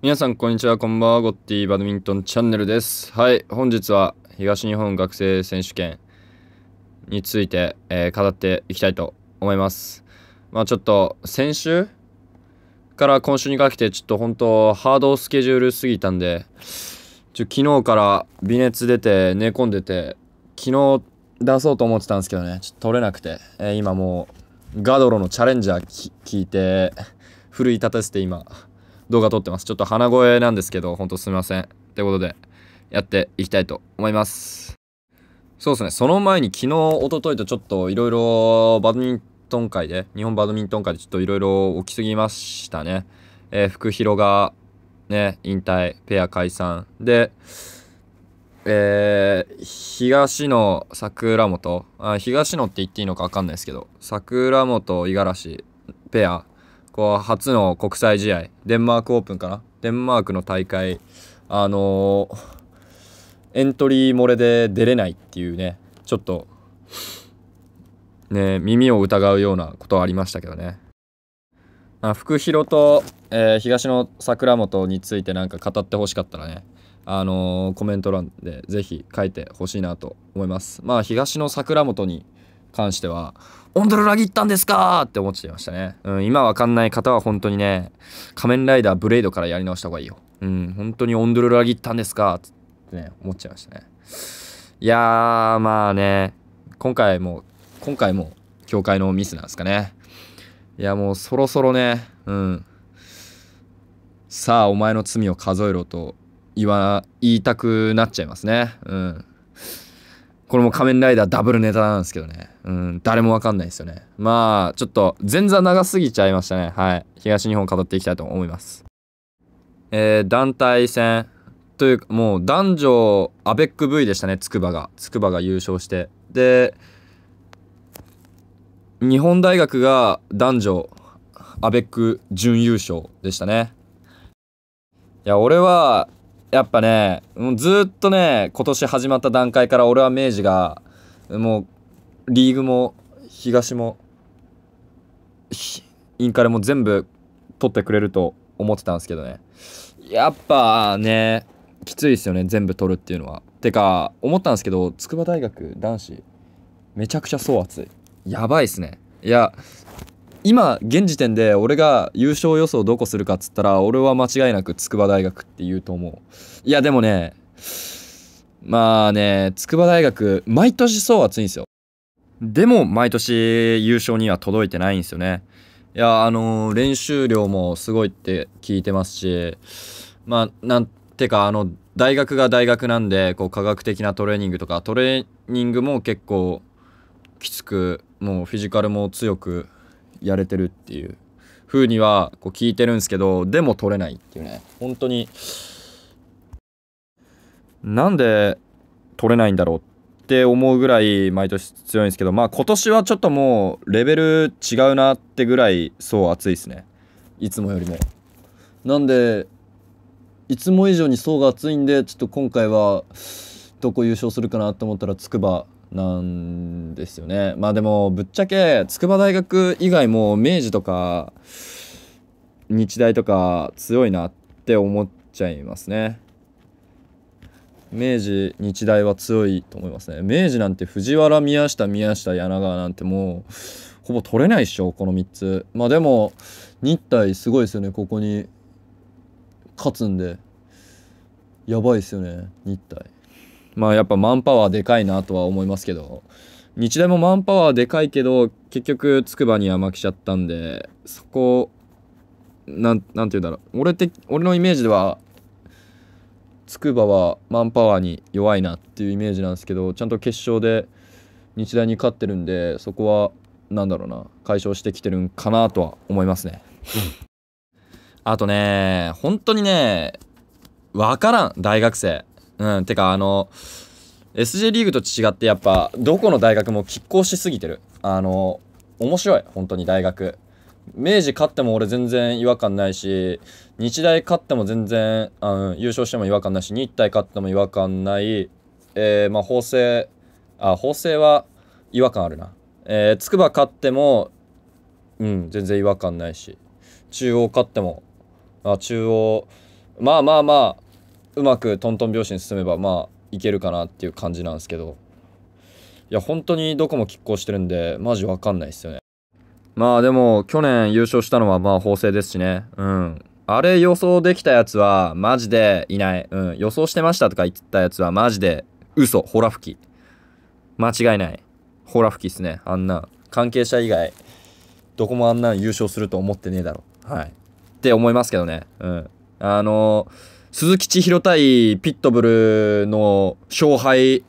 皆さん、こんにちは。こんばんは。ゴッティバドミントンチャンネルです。はい。本日は東日本学生選手権について、えー、語っていきたいと思います。まあ、ちょっと、先週から今週にかけて、ちょっと本当、ハードスケジュール過ぎたんで、ちょ昨日から微熱出て、寝込んでて、昨日出そうと思ってたんですけどね、ちょっと取れなくて、えー、今もう、ガドロのチャレンジャー聞いて、奮い立たせて今、動画撮ってます。ちょっと鼻声なんですけど、ほんとすみません。ってことで、やっていきたいと思います。そうですね、その前に昨日、おとといとちょっといろいろバドミントン界で、日本バドミントン界でちょっといろいろ起きすぎましたね。えー、福広が、ね、引退、ペア解散。で、えー、東野桜本あ東野って言っていいのか分かんないですけど桜本五十嵐ペアこう初の国際試合デンマークオープンかなデンマークの大会あのー、エントリー漏れで出れないっていうねちょっとね耳を疑うようなことはありましたけどね。まあ福広と、えー、東の桜本についてなんか語ってほしかったらねあのー、コメント欄でぜひ書いてほしいなと思います。まあ東の桜本に関してはオンドル裏切ったんですかって思っちゃいましたね。うん、今わかんない方は本当にね、仮面ライダーブレイドからやり直した方がいいよ。うん、本当にオンドル裏切ったんですかってね、思っちゃいましたね。いやー、まあね、今回も、今回も、教会のミスなんですかね。いや、もうそろそろね、うん、さあ、お前の罪を数えろと言わ、言いたくなっちゃいますね。うん。これも仮面ライダーダブルネタなんですけどね。うん、誰もわかんないですよね。まあ、ちょっと前座長すぎちゃいましたね。はい。東日本語っていきたいと思います。えー、団体戦というか、もう男女アベック V でしたね、つくばが。つくばが優勝して。で、日本大学が男女アベック準優勝でしたね。いや、俺はやっぱね、もうずっとね、今年始まった段階から俺は明治が、もう、リーグも、東も、インカレも全部取ってくれると思ってたんですけどね。やっぱね、きついですよね、全部取るっていうのは。てか、思ったんですけど、筑波大学男子、めちゃくちゃ層厚い。やばいっすね。いや、今現時点で俺が優勝予想どこするかっつったら俺は間違いなく筑波大学って言うと思ういやでもねまあね筑波大学毎年そう熱いんですよでも毎年優勝には届いてないんですよねいやあのー、練習量もすごいって聞いてますしまあなんてかあの大学が大学なんでこう科学的なトレーニングとかトレーニングも結構きつくもうフィジカルも強くやれてるっていう風にはこう聞いてるんですけどでも取れないっていうね本当になんで取れないんだろうって思うぐらい毎年強いんですけどまあ今年はちょっともうレベル違うなってぐらいそう暑いっすねいつもよりもなんでいつも以上に層が厚いんでちょっと今回はどこ優勝するかなと思ったらつくばなんですよねまあでもぶっちゃけ筑波大学以外も明治とか日大とか強いなって思っちゃいますね明治日大は強いと思いますね明治なんて藤原宮下宮下柳川なんてもうほぼ取れないっしょこの3つまあでも日体すごいですよねここに勝つんでやばいですよね日体まあやっぱマンパワーでかいなとは思いますけど、日大もマンパワーでかいけど、結局筑波には負けちゃったんで、そこ、なん、なんて言うんだろう。俺って、俺のイメージでは、筑波はマンパワーに弱いなっていうイメージなんですけど、ちゃんと決勝で日大に勝ってるんで、そこは、なんだろうな、解消してきてるんかなとは思いますね。あとね、本当にね、わからん、大学生。うん、てかあの、SJ リーグと違ってやっぱ、どこの大学も拮抗しすぎてる。あの、面白い、本当に大学。明治勝っても俺全然違和感ないし、日大勝っても全然、うん、優勝しても違和感ないし、日体勝っても違和感ない、えー、まあ、法政、あ、法政は違和感あるな。え筑波勝っても、うん、全然違和感ないし、中央勝っても、あ、中央、まあまあまあ、うまくトントン拍子に進めばまあいけるかなっていう感じなんですけどいや本当にどこも拮抗してるんでマジわかんないっすよねまあでも去年優勝したのはまあ法政ですしねうんあれ予想できたやつはマジでいない、うん、予想してましたとか言ったやつはマジで嘘ほら吹き間違いないほら吹きっすねあんな関係者以外どこもあんな優勝すると思ってねえだろはいって思いますけどねうんあのー鈴木千尋対ピットブルの勝敗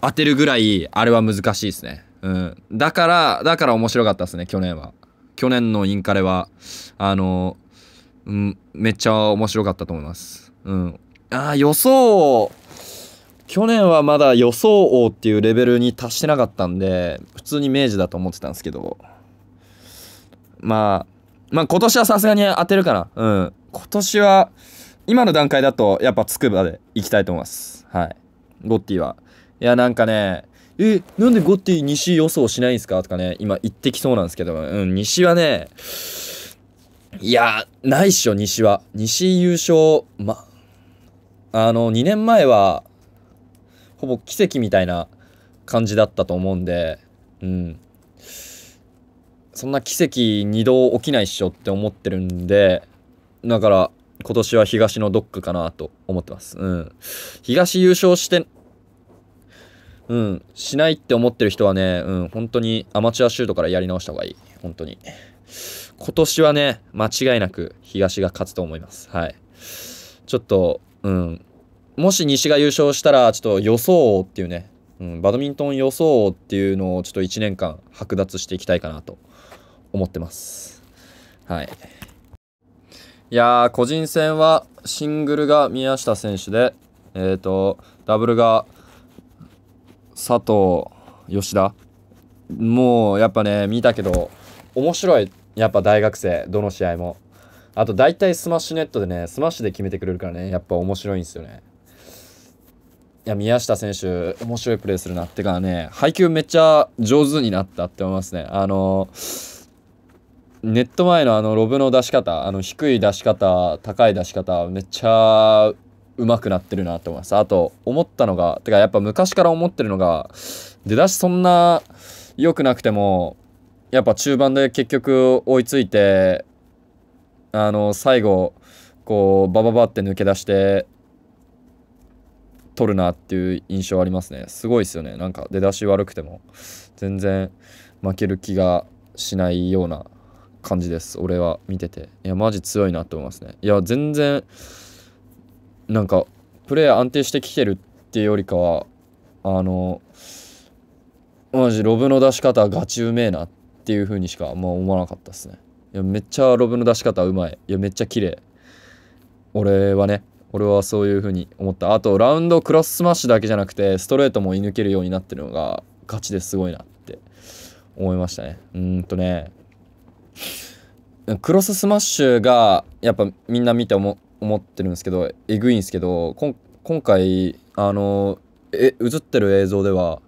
当てるぐらい、あれは難しいですね。うん。だから、だから面白かったですね、去年は。去年のインカレは、あの、うん、めっちゃ面白かったと思います。うん。ああ、予想去年はまだ予想王っていうレベルに達してなかったんで、普通に明治だと思ってたんですけど。まあ、まあ今年はさすがに当てるかな。うん。今年は、今の段階だと、やっぱつくばで行きたいと思います。はい。ゴッティは。いや、なんかね、え、なんでゴッティ西予想しないんですかとかね、今言ってきそうなんですけど、うん、西はね、いや、ないっしょ、西は。西優勝、ま、あの、2年前は、ほぼ奇跡みたいな感じだったと思うんで、うん。そんな奇跡2度起きないっしょって思ってるんで、だから、今年は東のドックかなと思ってます。うん。東優勝して、うん、しないって思ってる人はね、うん、本当にアマチュアシュートからやり直した方がいい。本当に。今年はね、間違いなく東が勝つと思います。はい。ちょっと、うん、もし西が優勝したら、ちょっと予想王っていうね、うん、バドミントン予想王っていうのをちょっと1年間剥奪していきたいかなと思ってます。はい。いやー、個人戦はシングルが宮下選手で、えっ、ー、と、ダブルが佐藤、吉田。もうやっぱね、見たけど、面白い。やっぱ大学生、どの試合も。あと大体スマッシュネットでね、スマッシュで決めてくれるからね、やっぱ面白いんですよね。いや、宮下選手、面白いプレーするなってからね、配球めっちゃ上手になったって思いますね。あのーネット前のあのロブの出し方あの低い出し方高い出し方めっちゃ上手くなってるなと思いますあと思ったのがてかやっぱ昔から思ってるのが出だしそんな良くなくてもやっぱ中盤で結局追いついてあの最後こうバババって抜け出して取るなっていう印象ありますねすごいですよねなんか出だし悪くても全然負ける気がしないような感じです俺は見てていやマジ強いなって思いますねいや全然なんかプレー安定してきてるっていうよりかはあのマジロブの出し方ガチうめえなっていう風にしかもう思わなかったですねいやめっちゃロブの出し方うまいいやめっちゃ綺麗俺はね俺はそういう風に思ったあとラウンドクロススマッシュだけじゃなくてストレートも射抜けるようになってるのがガチですごいなって思いましたねうんとねクロススマッシュがやっぱみんな見て思思ってるんですけどえぐいんですけど今回あのえ映ってる映像では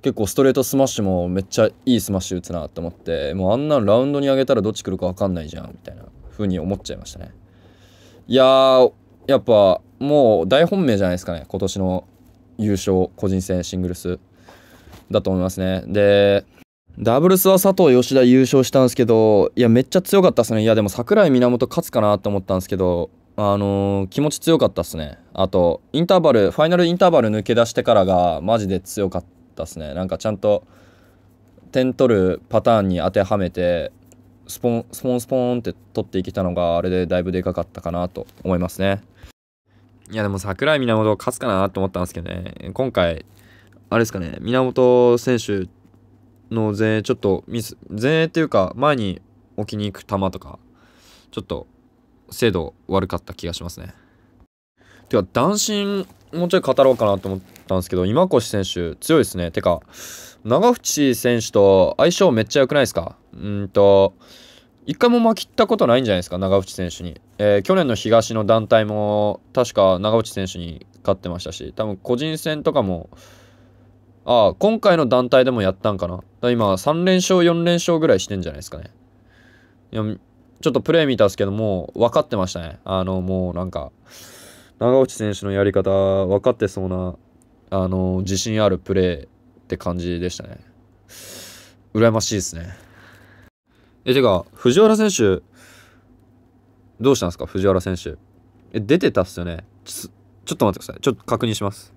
結構ストレートスマッシュもめっちゃいいスマッシュ打つなと思ってもうあんなラウンドに上げたらどっち来るか分かんないじゃんみたいな風に思っちゃいましたねいややっぱもう大本命じゃないですかね今年の優勝個人戦シングルスだと思いますねでダブルスは佐藤吉田優勝したんですけど、いや、めっちゃ強かったっすね。いや、でも櫻井源勝つかなと思ったんですけど、あのー、気持ち強かったっすね。あと、インターバル、ファイナルインターバル抜け出してからが、マジで強かったっすね。なんかちゃんと、点取るパターンに当てはめて、スポン、スポンスポンって取っていけたのが、あれでだいぶでかかったかなと思いますね。いや、でも櫻井源勝つかなと思ったんですけどね、今回、あれですかね、源選手、の前衛ちょっとミス前衛っていうか前に置きに行く球とかちょっと精度悪かった気がしますね。てか男子もうちょい語ろうかなと思ったんですけど今越選手強いですねてか長渕選手と相性めっちゃ良くないですかうんと一回も負けたことないんじゃないですか長渕選手に、えー、去年の東の団体も確か長渕選手に勝ってましたし多分個人戦とかもああ、今回の団体でもやったんかな。だ今、3連勝、4連勝ぐらいしてんじゃないですかね。いや、ちょっとプレー見たんですけども、分かってましたね。あの、もうなんか、長内選手のやり方、分かってそうな、あの、自信あるプレーって感じでしたね。羨ましいですね。え、てか、藤原選手、どうしたんですか藤原選手。え、出てたっすよね。ちょっと待ってください。ちょっと確認します。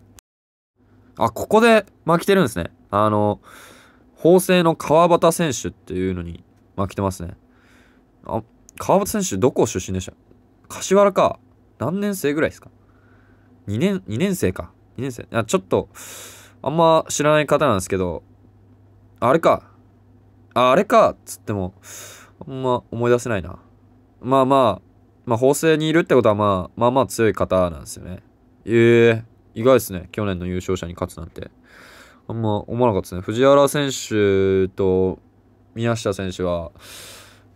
あ、ここで巻きてるんですね。あの、法政の川端選手っていうのに巻きてますね。あ、川端選手どこ出身でした柏原か。何年生ぐらいですか ?2 年、2年生か。2年生。あ、ちょっと、あんま知らない方なんですけど、あれか。ああれかっつっても、あんま思い出せないな。まあまあ、まあ、法政にいるってことはまあ、まあまあ強い方なんですよね。ええー意外ですね。去年の優勝者に勝つなんて。あんま思わなかったですね。藤原選手と宮下選手は、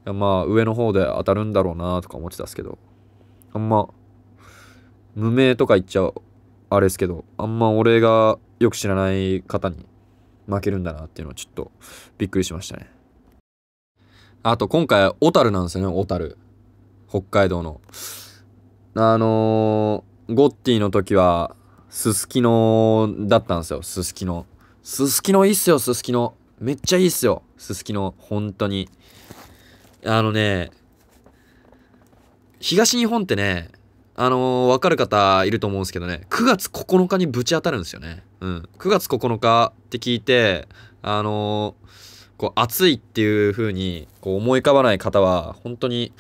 まあ上の方で当たるんだろうなとか思ってたんですけど、あんま、無名とか言っちゃあれですけど、あんま俺がよく知らない方に負けるんだなっていうのはちょっとびっくりしましたね。あと今回、小樽なんですよね、小樽。北海道の。あのー、ゴッティの時は、すすきのだったんですよ、すすきの。すすきのいいっすよ、すすきの。めっちゃいいっすよ、すすきの。本当に。あのね、東日本ってね、あのー、わかる方いると思うんですけどね、9月9日にぶち当たるんですよね。うん。9月9日って聞いて、あのー、こう、暑いっていう風に、こう、思い浮かばない方は、本当に、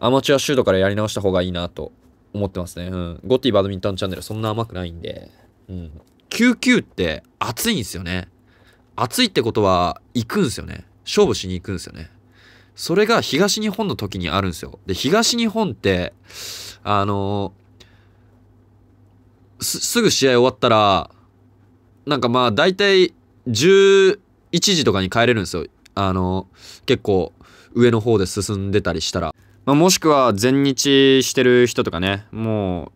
アマチュアシュートからやり直した方がいいなと思ってますね。うん。ゴティバドミントンチャンネルそんな甘くないんで。うん。99って暑いんですよね。暑いってことは行くんですよね。勝負しに行くんですよね。それが東日本の時にあるんですよ。で、東日本って、あのー、す、すぐ試合終わったら、なんかまあ大体11時とかに帰れるんですよ。あのー、結構上の方で進んでたりしたら。まあ、もしくは全日してる人とかね、も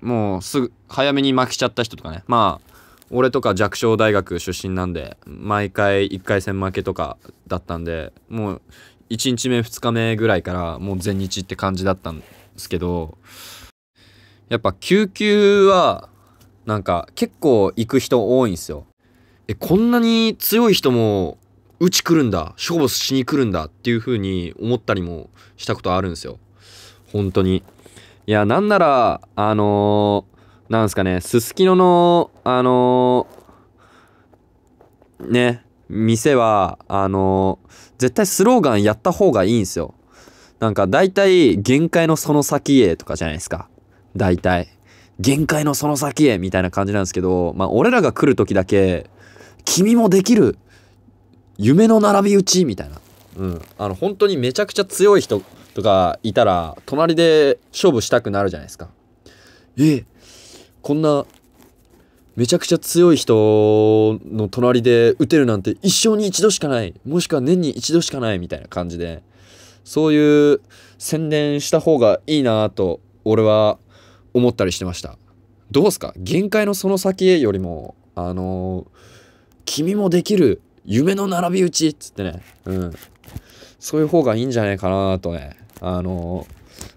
う、もうすぐ、早めに負けちゃった人とかね、まあ、俺とか弱小大学出身なんで、毎回1回戦負けとかだったんで、もう、1日目2日目ぐらいからもう全日って感じだったんですけど、やっぱ救急は、なんか結構行く人多いんですよ。え、こんなに強い人もうち来るんだ勝負しに来るんだっていう風に思ったりもしたことあるんですよ本当にいやなんならあのー、なんすかねすすきののあのー、ね店はあのー、絶対スローガンやった方がいいんすよなんか大体限界のその先へとかじゃないですか大体限界のその先へみたいな感じなんですけどまあ俺らが来る時だけ君もできる夢の並び打ちみたいな。うん。あの、本当にめちゃくちゃ強い人とかいたら、隣で勝負したくなるじゃないですか。え、こんな、めちゃくちゃ強い人の隣で打てるなんて一生に一度しかない。もしくは年に一度しかないみたいな感じで、そういう宣伝した方がいいなと、俺は思ったりしてました。どうすか限界のその先へよりも、あのー、君もできる夢の並び打ちっつってね、うん。そういう方がいいんじゃないかなとね、あの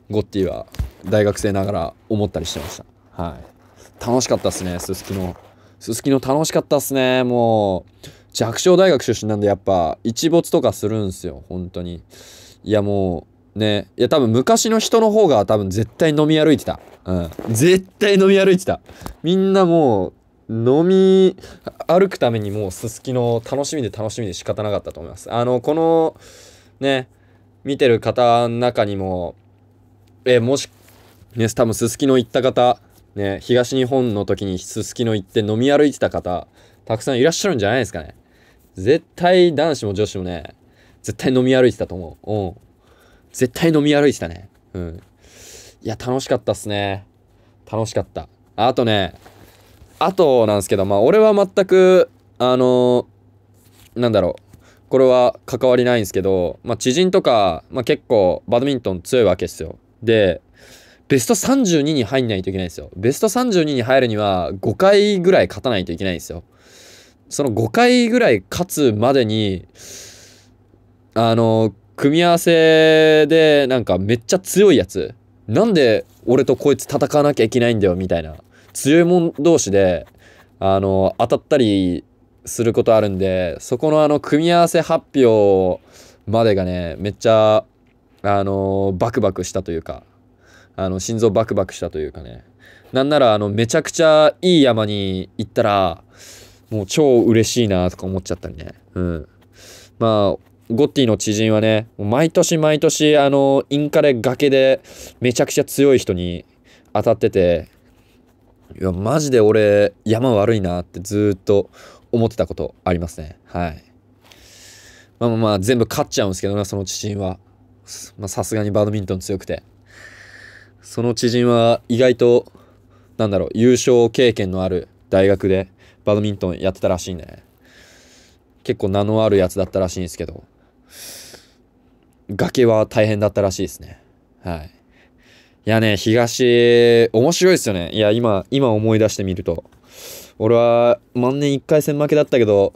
ー、ゴッティは大学生ながら思ったりしてました。はい。楽しかったっすね、すすきの。すすきの楽しかったっすね、もう。弱小大学出身なんでやっぱ一没とかするんすよ、本当に。いやもう、ね、いや多分昔の人の方が多分絶対飲み歩いてた。うん。絶対飲み歩いてた。みんなもう、飲み歩くためにもうすすきの楽しみで楽しみで仕方なかったと思います。あの、このね、見てる方の中にも、え、もし、ね、多分すすきの行った方、ね、東日本の時にすすきの行って飲み歩いてた方、たくさんいらっしゃるんじゃないですかね。絶対男子も女子もね、絶対飲み歩いてたと思う。うん。絶対飲み歩いてたね。うん。いや、楽しかったっすね。楽しかった。あとね、あとなんですけど、まあ、俺は全く、あのー、なんだろう、これは関わりないんですけど、まあ、知人とか、まあ、結構バドミントン強いわけですよ。で、ベスト32に入んないといけないんですよ。ベスト32に入るには5回ぐらい勝たないといけないんですよ。その5回ぐらい勝つまでに、あのー、組み合わせでなんかめっちゃ強いやつなんで俺とこいつ戦わなきゃいけないんだよみたいな強い者同士で、あの、当たったりすることあるんで、そこのあの、組み合わせ発表までがね、めっちゃ、あの、バクバクしたというか、あの、心臓バクバクしたというかね。なんなら、あの、めちゃくちゃいい山に行ったら、もう超嬉しいなとか思っちゃったりね。うん。まあ、ゴッティの知人はね、毎年毎年、あの、インカレ崖でめちゃくちゃ強い人に当たってて、いや、マジで俺、山悪いなってずっと思ってたことありますね。はい。まあまあまあ、全部勝っちゃうんですけどね、その知人は。まさすがにバドミントン強くて。その知人は意外と、なんだろう、優勝経験のある大学でバドミントンやってたらしいんでね。結構名のあるやつだったらしいんですけど、崖は大変だったらしいですね。はい。いやね、東、面白いですよね。いや、今、今思い出してみると。俺は、万年1回戦負けだったけど、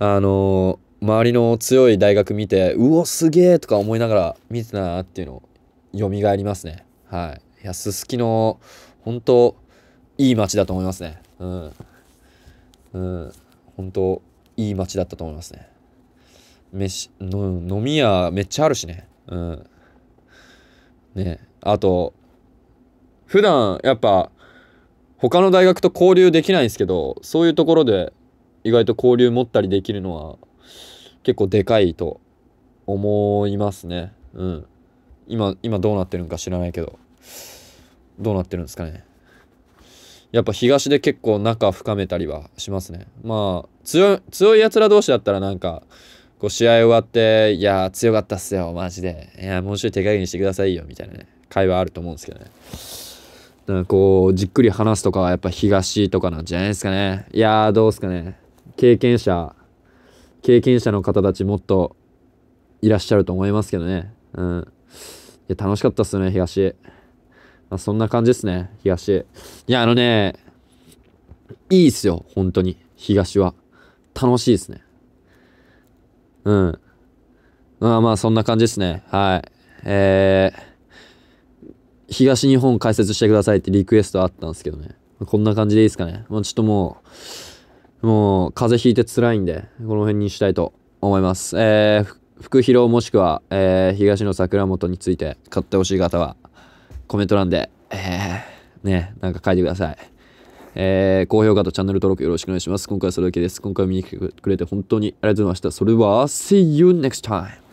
あのー、周りの強い大学見て、うお、すげえとか思いながら見てたなっていうのを、蘇りますね。はい。いや、すすきの、本当いい街だと思いますね。うん。うん。本当いい街だったと思いますね。飯、の飲み屋めっちゃあるしね。うん。ねあと、普段やっぱ他の大学と交流できないんですけど、そういうところで意外と交流持ったりできるのは結構でかいと思いますね。うん。今、今どうなってるんか知らないけど、どうなってるんですかね。やっぱ東で結構仲深めたりはしますね。まあ、強い、強い奴ら同士だったらなんか、こう試合終わって、いや、強かったっすよ、マジで。いや、もうちょい手加減してくださいよ、みたいなね。会話あると思うんですけどね。だかこう、じっくり話すとかはやっぱ東とかなんじゃないですかね。いやー、どうすかね。経験者、経験者の方たちもっといらっしゃると思いますけどね。うん。いや、楽しかったっすね、東。まあ、そんな感じですね、東。いや、あのね、いいっすよ、本当に、東は。楽しいですね。うん。まあまあ、そんな感じですね。はい。えー東日本解説してくださいってリクエストあったんですけどね。こんな感じでいいですかね。まあ、ちょっともう、もう、風邪ひいて辛いんで、この辺にしたいと思います。えー、福広もしくは、えー、東の桜本について買ってほしい方は、コメント欄で、えー、ね、なんか書いてください。えー、高評価とチャンネル登録よろしくお願いします。今回はそれだけです。今回見に来てくれて本当にありがとうございました。それでは、See you next time!